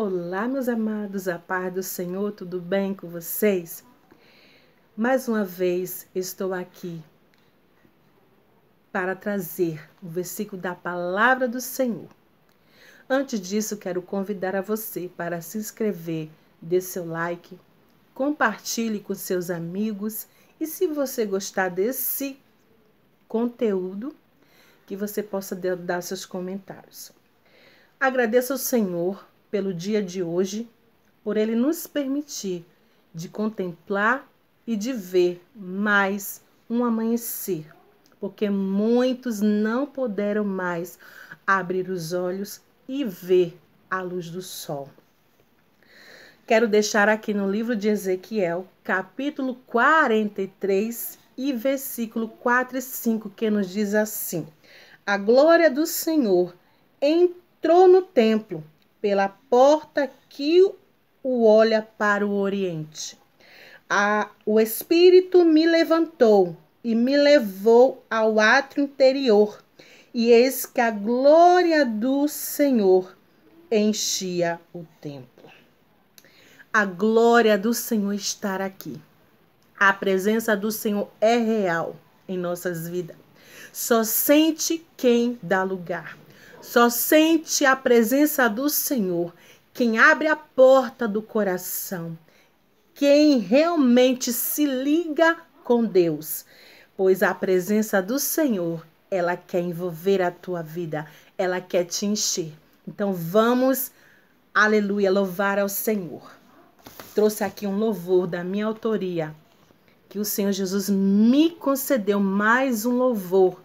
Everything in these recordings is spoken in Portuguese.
Olá, meus amados, a paz do Senhor, tudo bem com vocês? Mais uma vez estou aqui para trazer o versículo da palavra do Senhor. Antes disso, quero convidar a você para se inscrever, dê seu like, compartilhe com seus amigos e se você gostar desse conteúdo, que você possa dar seus comentários. Agradeço ao Senhor pelo dia de hoje, por ele nos permitir de contemplar e de ver mais um amanhecer, porque muitos não puderam mais abrir os olhos e ver a luz do sol. Quero deixar aqui no livro de Ezequiel, capítulo 43 e versículo 4 e 5, que nos diz assim: A glória do Senhor entrou no templo pela porta que o olha para o oriente. A, o Espírito me levantou e me levou ao átrio interior, e eis que a glória do Senhor enchia o templo. A glória do Senhor estar aqui. A presença do Senhor é real em nossas vidas. Só sente quem dá lugar. Só sente a presença do Senhor quem abre a porta do coração, quem realmente se liga com Deus, pois a presença do Senhor, ela quer envolver a tua vida, ela quer te encher. Então vamos, aleluia, louvar ao Senhor. Trouxe aqui um louvor da minha autoria, que o Senhor Jesus me concedeu mais um louvor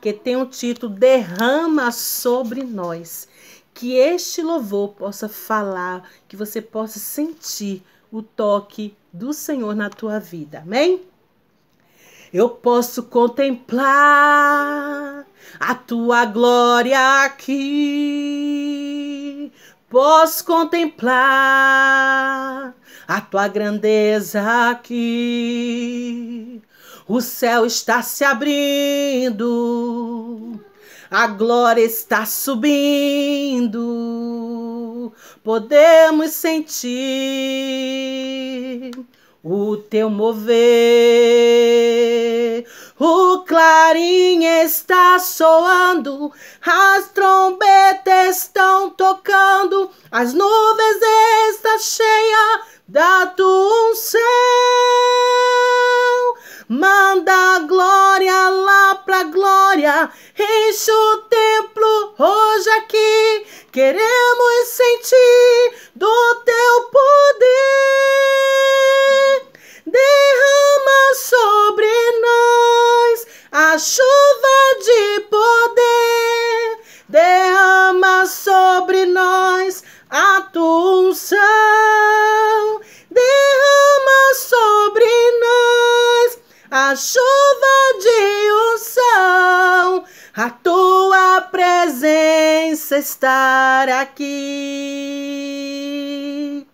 que tem o título Derrama sobre nós. Que este louvor possa falar, que você possa sentir o toque do Senhor na tua vida. Amém? Eu posso contemplar a tua glória aqui. Posso contemplar a tua grandeza aqui. O céu está se abrindo, a glória está subindo. Podemos sentir o teu mover. O clarim está soando, as trombetas estão tocando, as nuvens estão cheias da tua unção. Enche o templo hoje aqui, queremos sentir A tua presença estar aqui.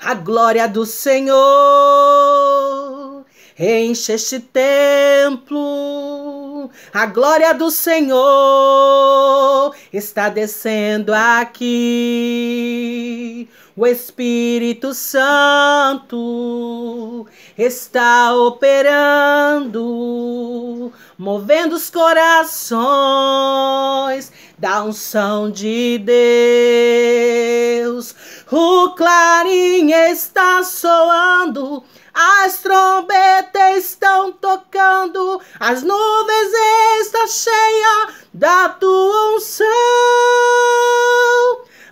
A glória do Senhor enche este templo. A glória do Senhor está descendo aqui. O Espírito Santo está operando, movendo os corações da unção de Deus. O clarim está soando. As trombetas estão tocando, as nuvens estão cheias da tua unção.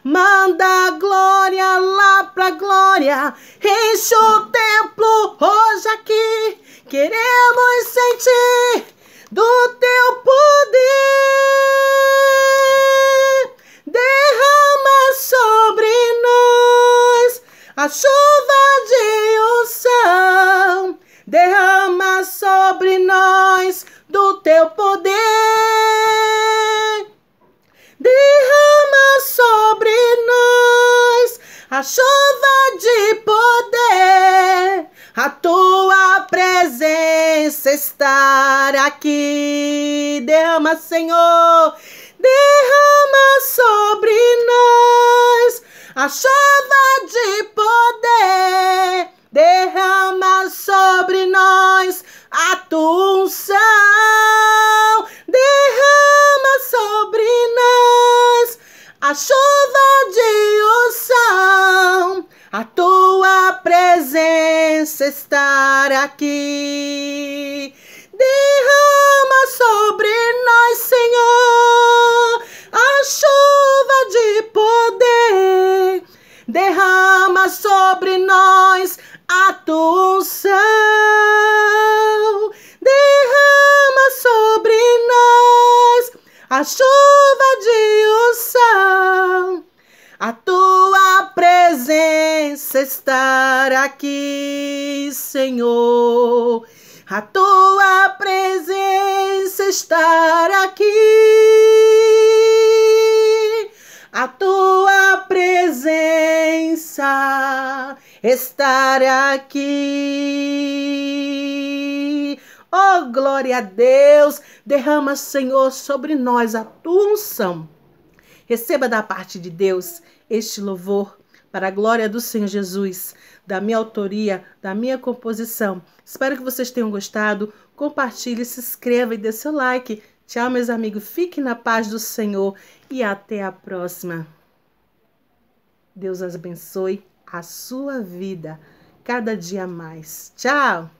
Manda glória lá pra glória, enche o templo hoje aqui. Queremos sentir do teu poder. Derrama sobre nós a chuva. a chuva de poder, a tua presença estar aqui. Derrama, Senhor, estar aqui. Derrama sobre nós, Senhor, a chuva de poder. Derrama sobre nós a tua unção. estar aqui, Senhor. A tua presença estar aqui. A tua presença estar aqui. Oh, glória a Deus! Derrama, Senhor, sobre nós a tua unção. Receba da parte de Deus este louvor para a glória do Senhor Jesus, da minha autoria, da minha composição. Espero que vocês tenham gostado. Compartilhe, se inscreva e dê seu like. Tchau, meus amigos. Fique na paz do Senhor e até a próxima. Deus abençoe a sua vida cada dia mais. Tchau!